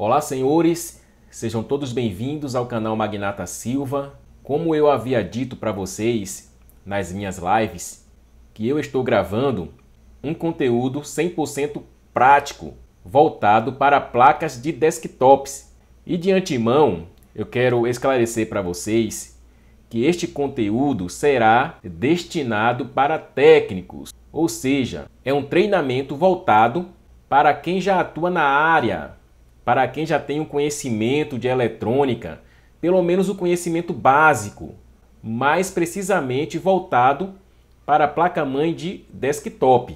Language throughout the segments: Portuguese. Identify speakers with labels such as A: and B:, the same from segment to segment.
A: Olá, senhores, sejam todos bem-vindos ao canal Magnata Silva. Como eu havia dito para vocês nas minhas lives, que eu estou gravando um conteúdo 100% prático voltado para placas de desktops. E de antemão, eu quero esclarecer para vocês que este conteúdo será destinado para técnicos, ou seja, é um treinamento voltado para quem já atua na área, para quem já tem um conhecimento de eletrônica, pelo menos o conhecimento básico, mais precisamente voltado para a placa-mãe de desktop.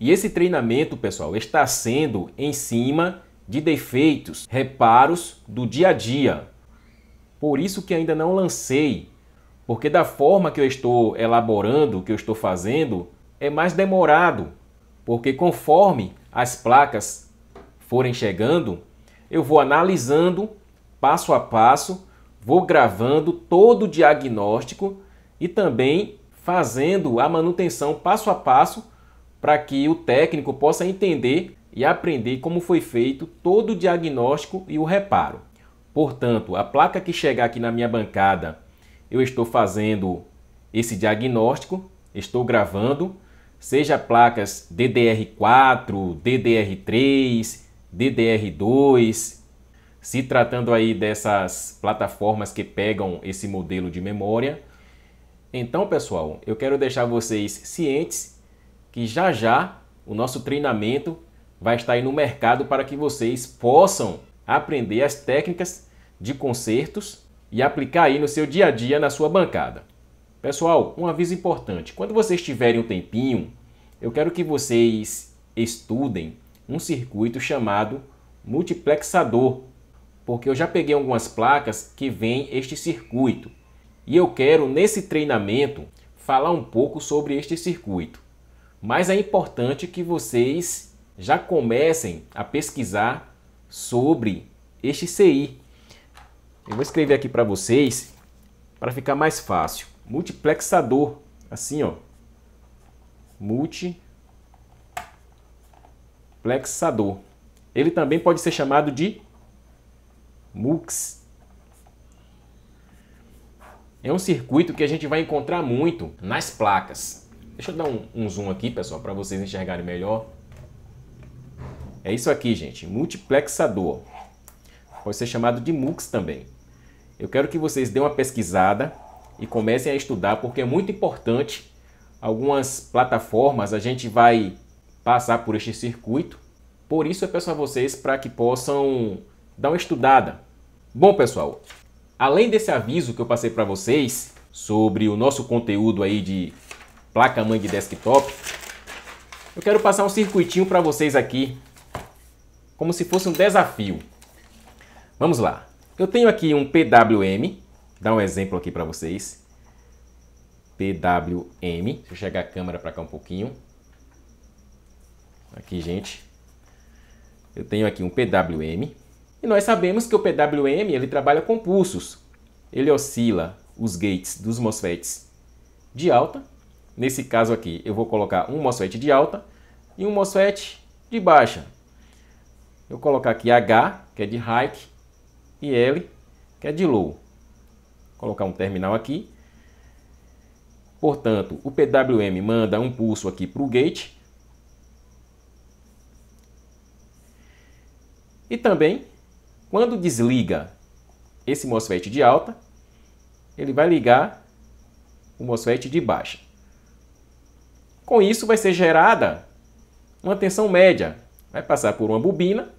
A: E esse treinamento, pessoal, está sendo em cima de defeitos, reparos do dia a dia. Por isso que ainda não lancei, porque da forma que eu estou elaborando, que eu estou fazendo, é mais demorado, porque conforme as placas forem chegando, eu vou analisando passo a passo, vou gravando todo o diagnóstico e também fazendo a manutenção passo a passo para que o técnico possa entender e aprender como foi feito todo o diagnóstico e o reparo. Portanto, a placa que chegar aqui na minha bancada, eu estou fazendo esse diagnóstico, estou gravando, seja placas DDR4, DDR3, DDR2, se tratando aí dessas plataformas que pegam esse modelo de memória. Então, pessoal, eu quero deixar vocês cientes que já já o nosso treinamento vai estar aí no mercado para que vocês possam aprender as técnicas de consertos e aplicar aí no seu dia a dia na sua bancada. Pessoal, um aviso importante: quando vocês tiverem um tempinho, eu quero que vocês estudem um circuito chamado multiplexador, porque eu já peguei algumas placas que vêm este circuito. E eu quero, nesse treinamento, falar um pouco sobre este circuito. Mas é importante que vocês já comecem a pesquisar sobre este CI. Eu vou escrever aqui para vocês para ficar mais fácil. Multiplexador, assim ó. Multi multiplexador. Ele também pode ser chamado de MUX. É um circuito que a gente vai encontrar muito nas placas. Deixa eu dar um, um zoom aqui, pessoal, para vocês enxergarem melhor. É isso aqui, gente, multiplexador. Pode ser chamado de MUX também. Eu quero que vocês dêem uma pesquisada e comecem a estudar, porque é muito importante. Algumas plataformas a gente vai passar por este circuito. Por isso eu peço a vocês para que possam dar uma estudada. Bom, pessoal, além desse aviso que eu passei para vocês sobre o nosso conteúdo aí de placa-mãe de desktop, eu quero passar um circuitinho para vocês aqui, como se fosse um desafio. Vamos lá. Eu tenho aqui um PWM, dá um exemplo aqui para vocês. PWM, deixa eu chegar a câmera para cá um pouquinho. Aqui, gente. Eu tenho aqui um PWM. E nós sabemos que o PWM ele trabalha com pulsos. Ele oscila os gates dos MOSFETs de alta. Nesse caso aqui, eu vou colocar um MOSFET de alta e um MOSFET de baixa. Eu vou colocar aqui H, que é de high, e L, que é de low. Vou colocar um terminal aqui. Portanto, o PWM manda um pulso aqui para o gate E também, quando desliga esse MOSFET de alta, ele vai ligar o MOSFET de baixa. Com isso vai ser gerada uma tensão média. Vai passar por uma bobina,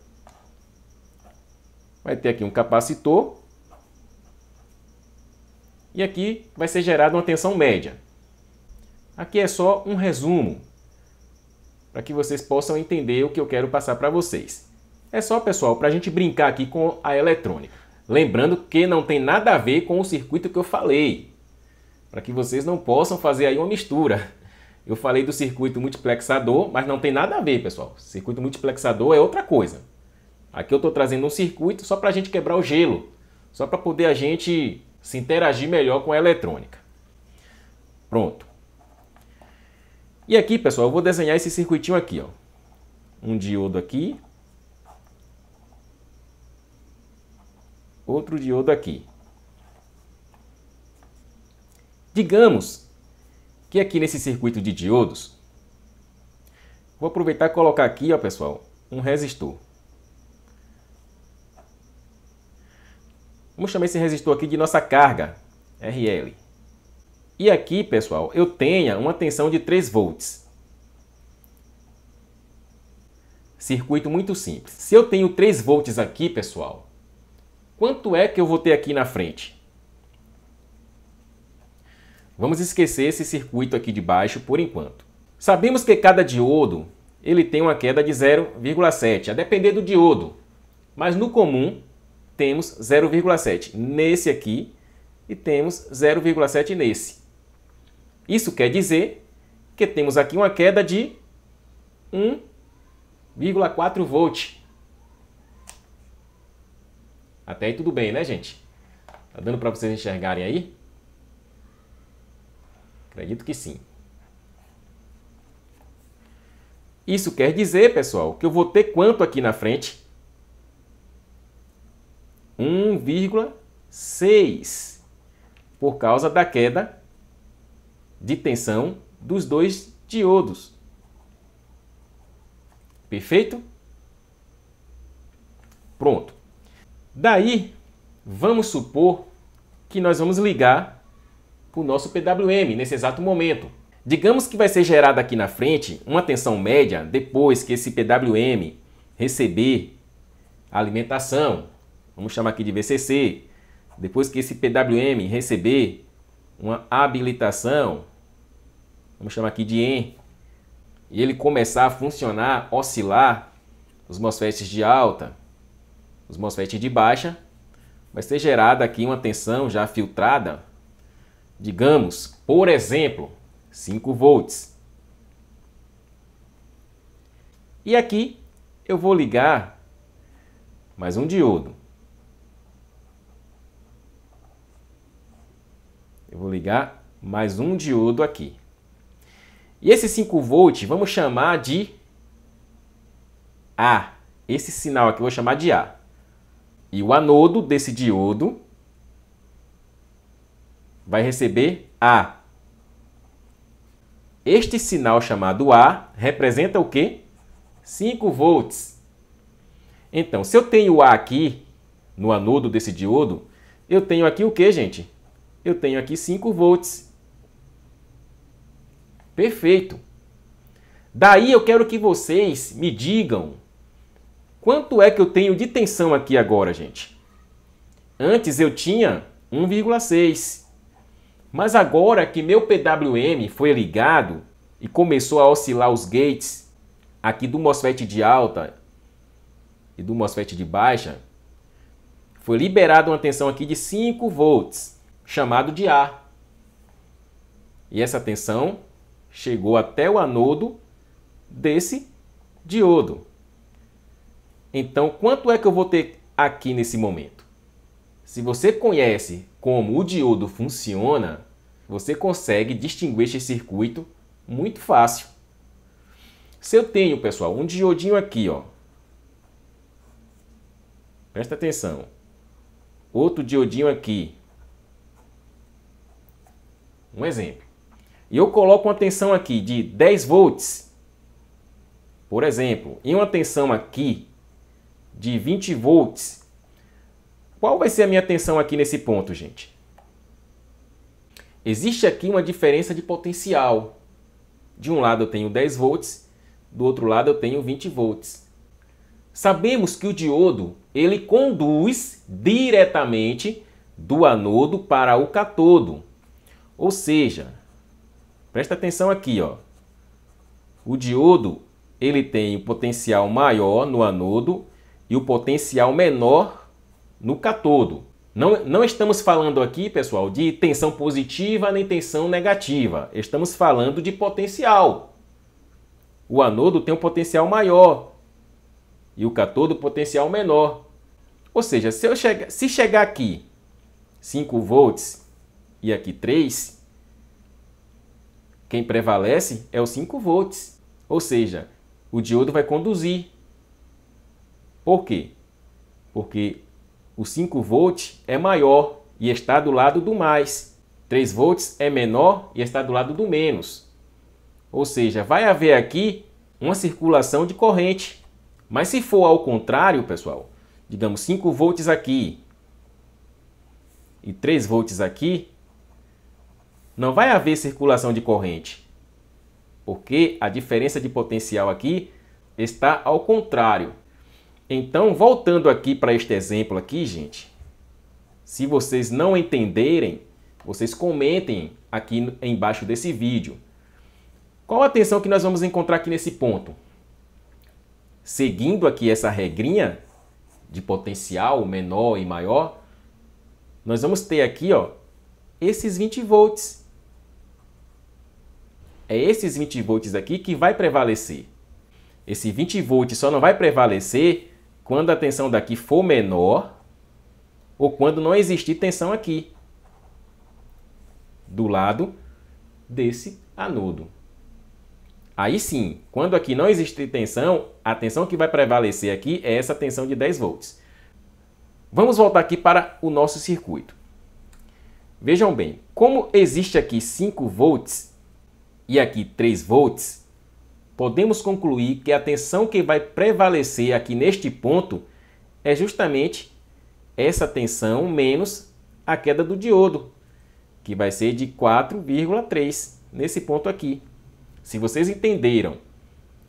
A: vai ter aqui um capacitor e aqui vai ser gerada uma tensão média. Aqui é só um resumo para que vocês possam entender o que eu quero passar para vocês. É só, pessoal, para a gente brincar aqui com a eletrônica. Lembrando que não tem nada a ver com o circuito que eu falei, para que vocês não possam fazer aí uma mistura. Eu falei do circuito multiplexador, mas não tem nada a ver, pessoal. Circuito multiplexador é outra coisa. Aqui eu estou trazendo um circuito só para a gente quebrar o gelo, só para poder a gente se interagir melhor com a eletrônica. Pronto. E aqui, pessoal, eu vou desenhar esse circuitinho aqui, ó. Um diodo aqui, outro diodo aqui. Digamos que aqui nesse circuito de diodos, vou aproveitar e colocar aqui, ó, pessoal, um resistor. Vamos chamar esse resistor aqui de nossa carga, RL. E aqui, pessoal, eu tenha uma tensão de 3 volts. Circuito muito simples. Se eu tenho 3 volts aqui, pessoal, Quanto é que eu vou ter aqui na frente? Vamos esquecer esse circuito aqui de baixo por enquanto. Sabemos que cada diodo ele tem uma queda de 0,7, a depender do diodo. Mas no comum temos 0,7 nesse aqui e temos 0,7 nesse. Isso quer dizer que temos aqui uma queda de 1,4 volt. Até aí tudo bem, né, gente? Tá dando para vocês enxergarem aí? Acredito que sim. Isso quer dizer, pessoal, que eu vou ter quanto aqui na frente? 1,6 por causa da queda de tensão dos dois diodos. Perfeito? Pronto. Daí, vamos supor que nós vamos ligar para o nosso PWM nesse exato momento. Digamos que vai ser gerada aqui na frente uma tensão média depois que esse PWM receber a alimentação, vamos chamar aqui de VCC, depois que esse PWM receber uma habilitação, vamos chamar aqui de EN, e ele começar a funcionar, oscilar, os MOSFETs de alta, os MOSFET de baixa, vai ser gerada aqui uma tensão já filtrada, digamos, por exemplo, 5 volts. E aqui eu vou ligar mais um diodo. Eu vou ligar mais um diodo aqui. E esse 5 volt vamos chamar de A. Esse sinal aqui eu vou chamar de A. E o anodo desse diodo vai receber A. Este sinal chamado A representa o quê? 5 volts. Então, se eu tenho A aqui no anodo desse diodo, eu tenho aqui o que, gente? Eu tenho aqui 5 volts. Perfeito. Daí eu quero que vocês me digam Quanto é que eu tenho de tensão aqui agora, gente? Antes eu tinha 1,6. Mas agora que meu PWM foi ligado e começou a oscilar os gates aqui do MOSFET de alta e do MOSFET de baixa, foi liberada uma tensão aqui de 5 volts, chamado de A. E essa tensão chegou até o anodo desse diodo. Então, quanto é que eu vou ter aqui nesse momento? Se você conhece como o diodo funciona, você consegue distinguir esse circuito muito fácil. Se eu tenho, pessoal, um diodinho aqui, ó. Presta atenção. Outro diodinho aqui. Um exemplo. E eu coloco uma tensão aqui de 10 volts, por exemplo, e uma tensão aqui de 20 volts. Qual vai ser a minha tensão aqui nesse ponto, gente? Existe aqui uma diferença de potencial. De um lado eu tenho 10 volts, do outro lado eu tenho 20 volts. Sabemos que o diodo ele conduz diretamente do anodo para o catodo. Ou seja, presta atenção aqui, ó. O diodo ele tem um potencial maior no anodo e o potencial menor no catodo. Não, não estamos falando aqui, pessoal, de tensão positiva nem tensão negativa. Estamos falando de potencial. O anodo tem um potencial maior e o catodo potencial menor. Ou seja, se, eu chegar, se chegar aqui 5 volts e aqui 3, quem prevalece é o 5 volts. Ou seja, o diodo vai conduzir por quê? Porque o 5 volts é maior e está do lado do mais. 3 volts é menor e está do lado do menos. Ou seja, vai haver aqui uma circulação de corrente. Mas se for ao contrário, pessoal, digamos 5 volts aqui e 3 volts aqui, não vai haver circulação de corrente, porque a diferença de potencial aqui está ao contrário. Então, voltando aqui para este exemplo aqui, gente, se vocês não entenderem, vocês comentem aqui embaixo desse vídeo. Qual a tensão que nós vamos encontrar aqui nesse ponto? Seguindo aqui essa regrinha de potencial menor e maior, nós vamos ter aqui ó, esses 20 volts. É esses 20 volts aqui que vai prevalecer. Esse 20 volts só não vai prevalecer quando a tensão daqui for menor ou quando não existir tensão aqui, do lado desse anodo. Aí sim, quando aqui não existe tensão, a tensão que vai prevalecer aqui é essa tensão de 10 volts. Vamos voltar aqui para o nosso circuito. Vejam bem, como existe aqui 5 volts e aqui 3 volts, podemos concluir que a tensão que vai prevalecer aqui neste ponto é justamente essa tensão menos a queda do diodo, que vai ser de 4,3 nesse ponto aqui. Se vocês entenderam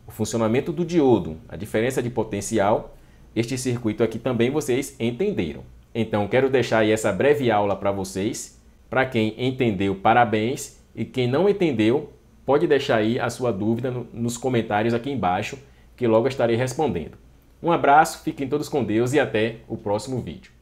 A: o funcionamento do diodo, a diferença de potencial, este circuito aqui também vocês entenderam. Então, quero deixar aí essa breve aula para vocês. Para quem entendeu, parabéns. E quem não entendeu, pode deixar aí a sua dúvida no, nos comentários aqui embaixo, que logo estarei respondendo. Um abraço, fiquem todos com Deus e até o próximo vídeo.